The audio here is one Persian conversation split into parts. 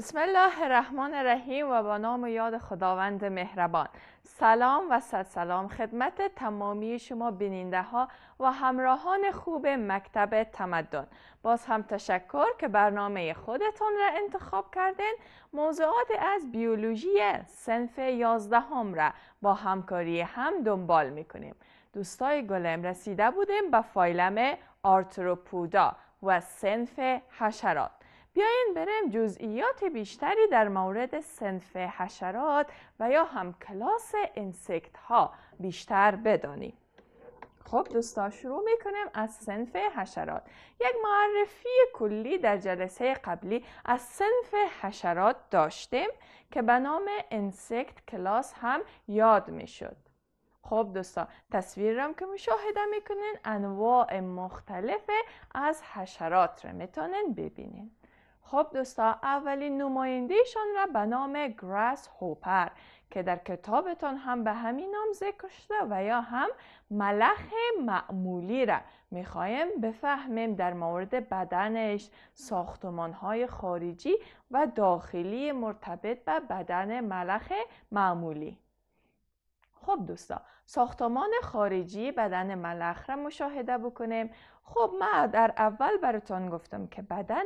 بسم الله الرحمن الرحیم و با نام و یاد خداوند مهربان سلام و صد سلام خدمت تمامی شما بیننده ها و همراهان خوب مکتب تمدن باز هم تشکر که برنامه خودتان را انتخاب کردین موضوعات از بیولوژی سنف هم را با همکاری هم دنبال میکنیم دوستای گلم رسیده بودیم به فایلم آرتروپودا و سنف حشرات بیاین بریم جزئیات بیشتری در مورد سنف حشرات و یا هم کلاس انسکت ها بیشتر بدانیم خب دوستا شروع میکنیم از سنف حشرات یک معرفی کلی در جلسه قبلی از سنف حشرات داشتیم که به نام انسکت کلاس هم یاد میشد خب دوستا تصویر که مشاهده میکنین انواع مختلف از حشرات را میتونین ببینین خب دوستا اولین نمایندهشان را به نام گراس هوپر که در کتابتان هم به همین نام ذکر شده و یا هم ملخ معمولی را میخوایم بفهمیم در مورد بدنش ساختمان های خارجی و داخلی مرتبط به بدن ملخ معمولی خب دوستا، ساختمان خارجی بدن ملخ را مشاهده بکنیم خب ما در اول براتون گفتم که بدن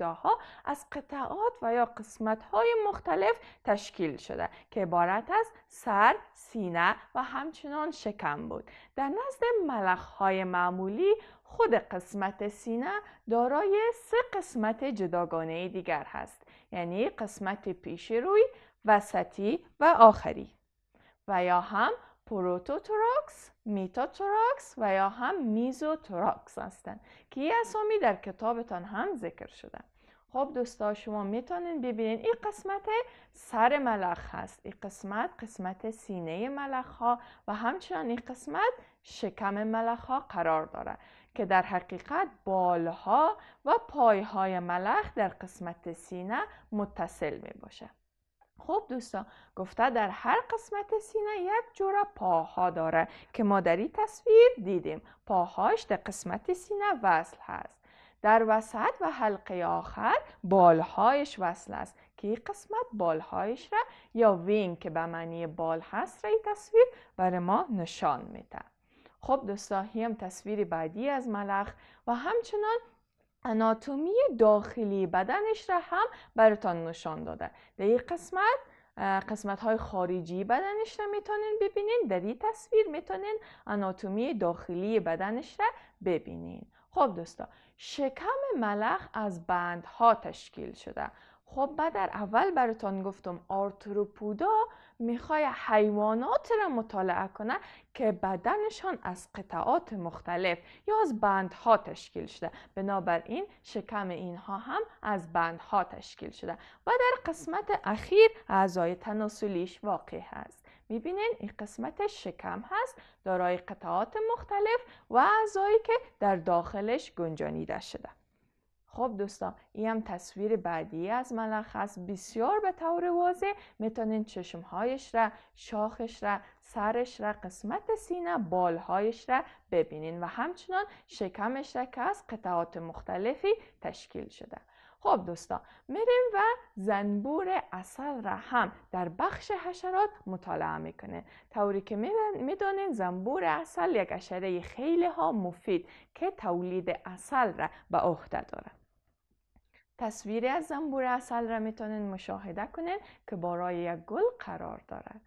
ها از قطعات و یا قسمت های مختلف تشکیل شده که عبارت از سر، سینه و همچنان شکم بود در نزد ملخ های معمولی خود قسمت سینه دارای سه قسمت جداگانه دیگر هست یعنی قسمت پیش روی، وسطی و آخری و یا هم پروتوتوراکس، میتاتوراکس و یا هم میزوتوراکس هستند که این اسامی در کتابتان هم ذکر شده خب دوستا شما میتونین ببینین این قسمت سر ملخ هست این قسمت قسمت سینه ملخ ها و همچنان این قسمت شکم ملخ ها قرار داره که در حقیقت بالها و پایهای ملخ در قسمت سینه متصل می باشه خب دوستان گفته در هر قسمت سینه یک جوره پاها داره که ما در این تصویر دیدیم پاهاش در قسمت سینه وصل هست در وسط و حلقه آخر بالهایش وصل است که این قسمت بالهایش را یا وین که به معنی بال هست را این تصویر برای ما نشان میده خب دوستان هم تصویر بعدی از ملخ و همچنان آناتومی داخلی بدنش را هم براتان نشان داده در این قسمت قسمت های خارجی بدنش را میتونین ببینین در این تصویر میتونین آناتومی داخلی بدنش را ببینین خب دوستا شکم ملخ از بندها تشکیل شده خب بعد در اول براتان گفتم آرتروپودا میخوای حیوانات را مطالعه کنه که بدنشان از قطعات مختلف یا از بندها تشکیل شده بنابراین شکم اینها هم از بندها تشکیل شده و در قسمت اخیر اعضای تناسلیش واقع هست میبینین این قسمت شکم هست دارای قطعات مختلف و اعضایی که در داخلش گنجانیده شده خب دوستان این هم تصویر بعدی از است بسیار به طور واضح میتونین چشمهایش را شاخش را سرش را قسمت سینه بالهایش را ببینین و همچنان شکمش را که از قطعات مختلفی تشکیل شده خب دوستان میریم و زنبور اصل را هم در بخش حشرات مطالعه میکنه طوری که میدانین زنبور اصل یک حشره خیلی ها مفید که تولید اصل را به عهده دارد تصویری از زنبور اصل را میتونین مشاهده کنین که بارای یک گل قرار دارد.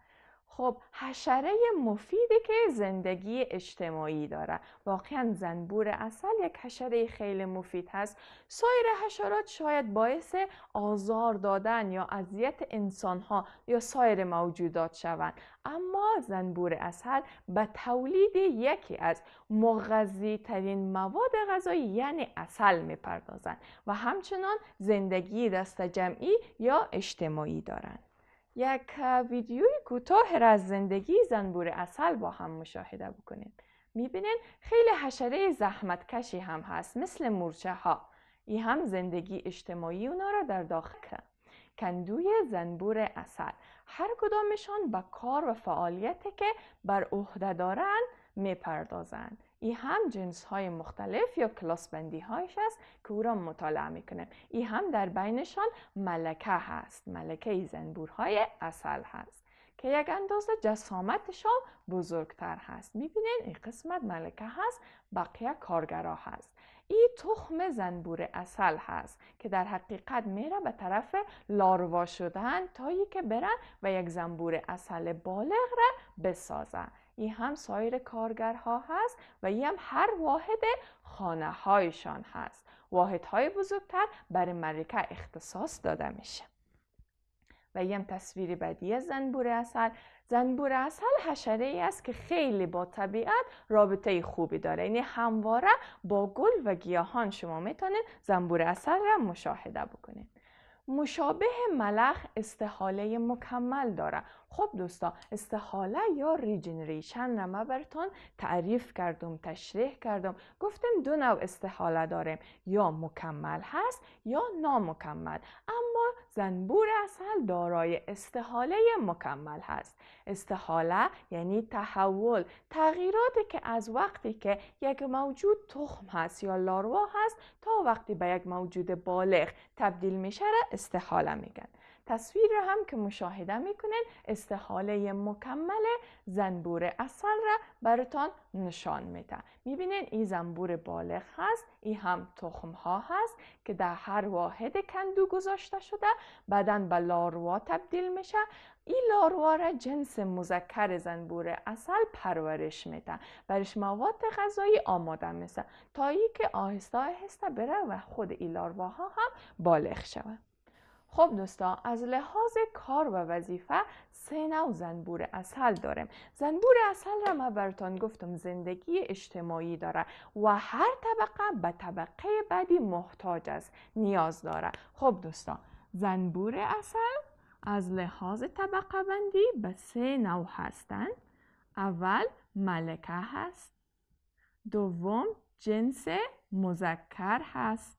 خب حشره مفیدی که زندگی اجتماعی داره واقعا زنبور اصل یک حشره خیلی مفید هست سایر حشرات شاید باعث آزار دادن یا اذیت انسان ها یا سایر موجودات شوند اما زنبور اصل به تولید یکی از مغذی ترین مواد غذایی یعنی اصل میپردازند و همچنان زندگی دست جمعی یا اجتماعی دارند یک ویدیوی کوتاه را از زندگی زنبور اصل با هم مشاهده بکنید. میبینین خیلی حشره زحمتکشی هم هست مثل مورچه ها ای هم زندگی اجتماعی اونا را در داخل کندوی زنبور اصل هر کدامشان به کار و فعالیتی که بر عهده دارند میپردازند ای هم جنس های مختلف یا کلاس بندی هایش است که او را مطالعه میکنیم ای هم در بینشان ملکه هست ملکه زنبور های اصل هست که یک اندازه جسامتشان بزرگتر هست میبینین این قسمت ملکه هست بقیه کارگرا هست این تخم زنبور اصل هست که در حقیقت میره به طرف لاروا شدن تا که برن و یک زنبور اصل بالغ را بسازن این هم سایر کارگرها هست و این هم هر واحد خانه هایشان هست واحد های بزرگتر برای مرکه اختصاص داده میشه و این هم تصویر بعدی زنبور اصل زنبور اصل حشره ای است که خیلی با طبیعت رابطه خوبی داره یعنی همواره با گل و گیاهان شما میتونید زنبور اصل را مشاهده بکنید مشابه ملخ استحاله مکمل داره خب دوستا استحاله یا ریجنریشن را ما تعریف کردم تشریح کردم گفتم دو نوع استحاله داریم یا مکمل هست یا نامکمل اما زنبور اصل دارای استحاله مکمل هست استحاله یعنی تحول تغییراتی که از وقتی که یک موجود تخم هست یا لاروا هست تا وقتی به یک موجود بالغ تبدیل میشه را استحاله میگن تصویر رو هم که مشاهده میکنین استحاله مکمل زنبور اصل را براتان نشان میده میبینین این زنبور بالغ هست این هم تخم ها هست که در هر واحد کندو گذاشته شده بدن به لاروا تبدیل میشه این لاروا را جنس مذکر زنبور اصل پرورش میده برش مواد غذایی آماده میشه تا که آهسته آهسته بره و خود این لاروا ها هم بالغ شود. خب دوستان از لحاظ کار و وظیفه سه نو زنبور اصل داریم زنبور اصل را ما براتان گفتم زندگی اجتماعی داره و هر طبقه به طبقه بعدی محتاج است نیاز داره خب دوستان زنبور اصل از لحاظ طبقه بندی به سه نو هستند اول ملکه هست دوم جنس مذکر هست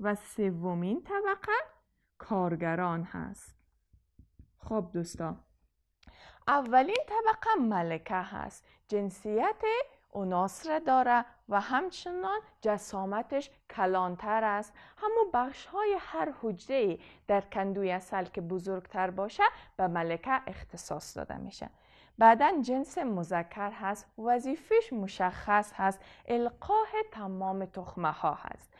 و سومین طبقه کارگران هست خب دوستا اولین طبقه ملکه هست جنسیت اوناس را داره و همچنان جسامتش کلانتر است همون بخش های هر حجره در کندوی اصل که بزرگتر باشه به ملکه اختصاص داده میشه بعدا جنس مذکر هست وظیفش مشخص هست القاه تمام تخمه ها هست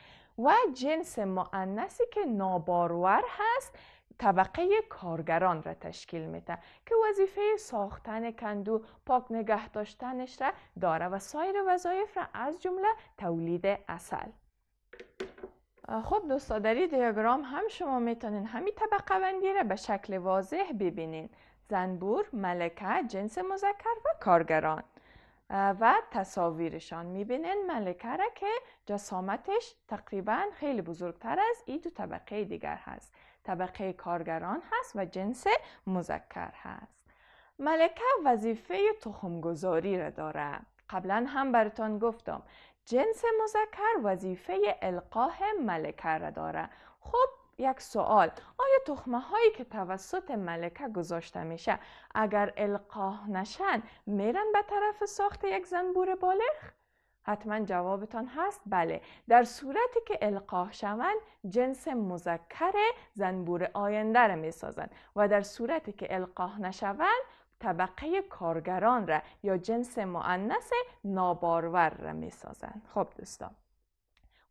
و جنس معنسی که نابارور هست طبقه کارگران را تشکیل میده که وظیفه ساختن کندو پاک نگه داشتنش را داره و سایر وظایف را از جمله تولید اصل خب دوستا در دیاگرام هم شما میتونین همین طبقه بندی را به شکل واضح ببینین زنبور، ملکه، جنس مذکر و کارگران و تصاویرشان میبینین ملکه را که جسامتش تقریبا خیلی بزرگتر از این دو طبقه دیگر هست طبقه کارگران هست و جنس مذکر هست ملکه وظیفه تخمگذاری را داره قبلا هم براتان گفتم جنس مذکر وظیفه القاه ملکه را داره خب یک سوال آیا تخمه هایی که توسط ملکه گذاشته میشه اگر القاه نشن میرن به طرف ساخت یک زنبور بالغ؟ حتما جوابتان هست بله در صورتی که القاه شوند جنس مذکر زنبور آینده را میسازند و در صورتی که القاه نشوند طبقه کارگران را یا جنس معنس نابارور را میسازند خب دوستان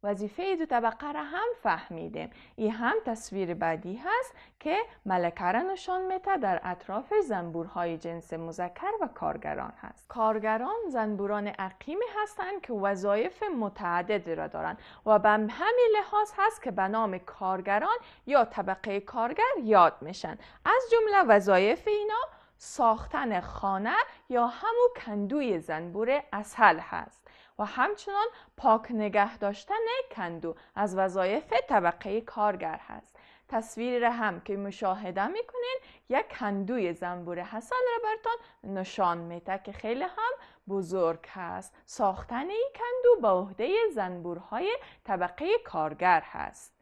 وظیفه دو طبقه را هم فهمیدیم این هم تصویر بعدی هست که ملکه را نشان میده در اطراف زنبورهای جنس مذکر و کارگران هست کارگران زنبوران عقیمی هستند که وظایف متعددی را دارند و به همین لحاظ هست که به نام کارگران یا طبقه کارگر یاد میشن از جمله وظایف اینا ساختن خانه یا همو کندوی زنبور اصل هست و همچنان پاک نگه داشتن کندو از وظایف طبقه کارگر هست تصویر هم که مشاهده میکنین یک کندوی زنبور حسن را برتان نشان میده که خیلی هم بزرگ هست ساختن این کندو با عهده زنبورهای طبقه کارگر هست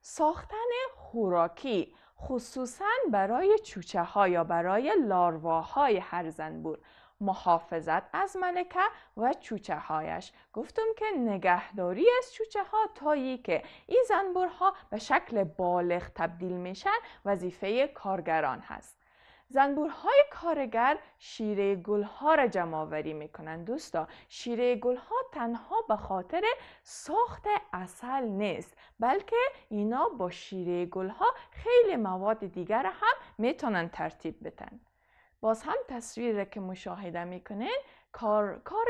ساختن خوراکی خصوصا برای چوچه ها یا برای لارواهای هر زنبور محافظت از ملکه و چوچه هایش گفتم که نگهداری از چوچه ها تایی که این زنبورها به شکل بالغ تبدیل میشن وظیفه کارگران هست زنبورهای کارگر شیره ها را جمع آوری میکنن دوستا شیره گلها تنها به خاطر ساخت اصل نیست بلکه اینا با شیره گلها خیلی مواد دیگر هم میتونن ترتیب بتن باز هم تصویر که مشاهده میکنین کار, کار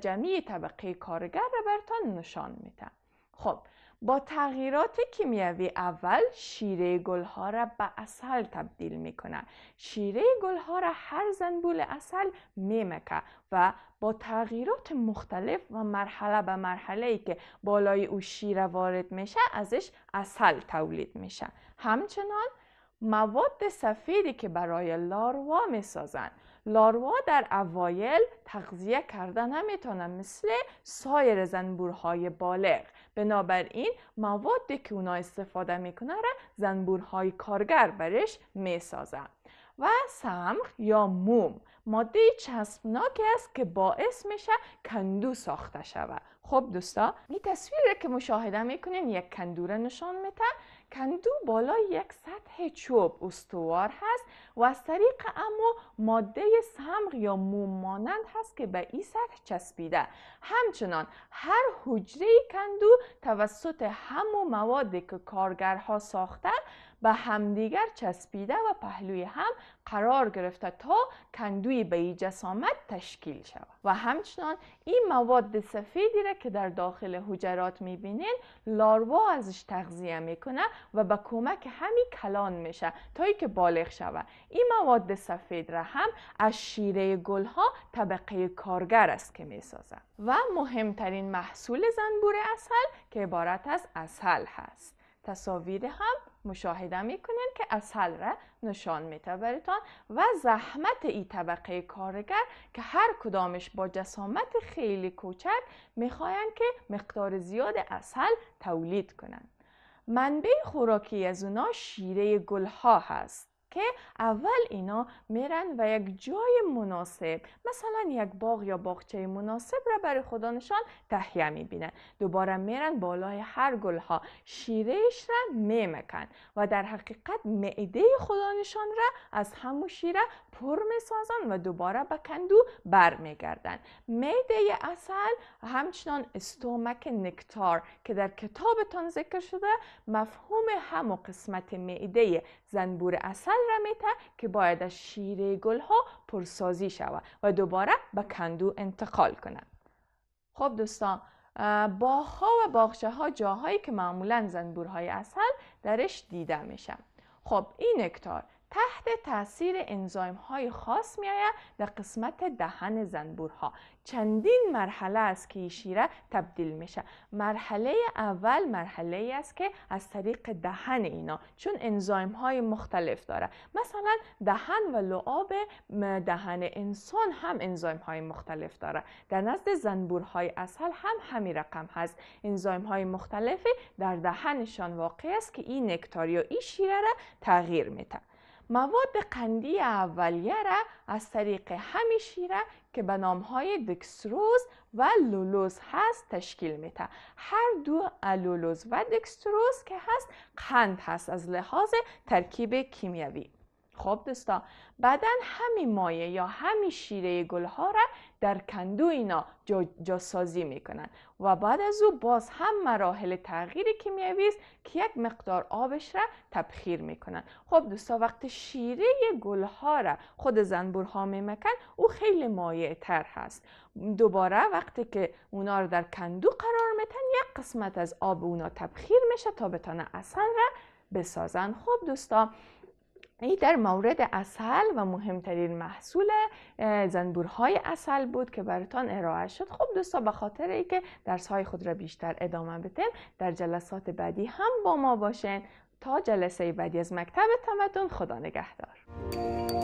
جمعی طبقه کارگر را برتان نشان میده خب با تغییرات شیمیایی اول شیره گلها را به اصل تبدیل میکنه شیره گلها را هر زنبول اصل میمکه و با تغییرات مختلف و مرحله به مرحله ای که بالای او شیره وارد میشه ازش اصل تولید میشه همچنان مواد سفیدی که برای لاروا سازن لاروا در اوایل تغذیه کردن نمیتونن مثل سایر زنبورهای بالغ بنابراین موادی که اونا استفاده میکنن را زنبورهای کارگر برش میسازن و سمخ یا موم ماده چسبناکی است که باعث میشه کندو ساخته شود خب دوستا این تصویر که مشاهده میکنین یک کندو را نشان میده کندو بالای یک سطح چوب استوار هست و از طریق اما ماده سمغ یا موم مانند هست که به این سطح چسبیده همچنان هر حجره کندو توسط همو موادی که کارگرها ساختن به همدیگر چسبیده و پهلوی هم قرار گرفته تا کندوی به جسامت تشکیل شود و همچنان این مواد سفیدی را که در داخل حجرات میبینین لاروا ازش تغذیه میکنه و به کمک همی کلان میشه تا ای که بالغ شود این مواد سفید را هم از شیره گلها طبقه کارگر است که میسازه. و مهمترین محصول زنبور اصل که عبارت از اصل هست تصاویر هم مشاهده میکنین که اصل را نشان می و زحمت ای طبقه کارگر که هر کدامش با جسامت خیلی کوچک میخواین که مقدار زیاد اصل تولید کنند. منبع خوراکی از اونا شیره گلها هست که اول اینا میرن و یک جای مناسب مثلا یک باغ یا باغچه مناسب را برای خودانشان تهیه میبینن دوباره میرن بالای هر گل ها شیرهش را میمکن و در حقیقت معده خدانشان را از همو شیره پر میسازن و دوباره به کندو میگردن معده اصل همچنان استومک نکتار که در کتابتان ذکر شده مفهوم همو قسمت معده زنبور اصل را میته که باید از شیر گل ها پرسازی شود و دوباره به کندو انتقال کنند خب دوستان باغ و باخشه ها جاهایی که معمولا زنبورهای اصل درش دیده میشن خب این نکتار تحت تاثیر انزایم های خاص می آید در قسمت دهن زنبورها چندین مرحله است که شیره تبدیل میشه مرحله اول مرحله است که از طریق دهن اینا چون انزایم های مختلف داره مثلا دهن و لعاب دهن انسان هم انزایم های مختلف داره در نزد زنبورهای اصل هم همی رقم هست انزایم های مختلفی در دهنشان واقع است که این نکتاری یا این شیره را تغییر میده مواد قندی اولیه را از طریق همی شیره که به نامهای دکستروز و لولوز هست تشکیل میده هر دو لولوز و دکستروز که هست قند هست از لحاظ ترکیب کیمیایی خب دوستان بعدا همین مایه یا همین شیره گل ها را در کندو اینا جا, جا میکنن و بعد از او باز هم مراحل تغییری که است که یک مقدار آبش را تبخیر میکنن خب دوستا وقت شیره گل ها را خود زنبور ها میمکن او خیلی مایه تر هست دوباره وقتی که اونا را در کندو قرار میتن یک قسمت از آب اونا تبخیر میشه تا بتانه اصلا را بسازن خب دوستان این در مورد اصل و مهمترین محصول زنبورهای اصل بود که براتان ارائه شد خب دوستا به خاطر ای که درس های خود را بیشتر ادامه بدیم در جلسات بعدی هم با ما باشین تا جلسه بعدی از مکتب تمدن خدا نگهدار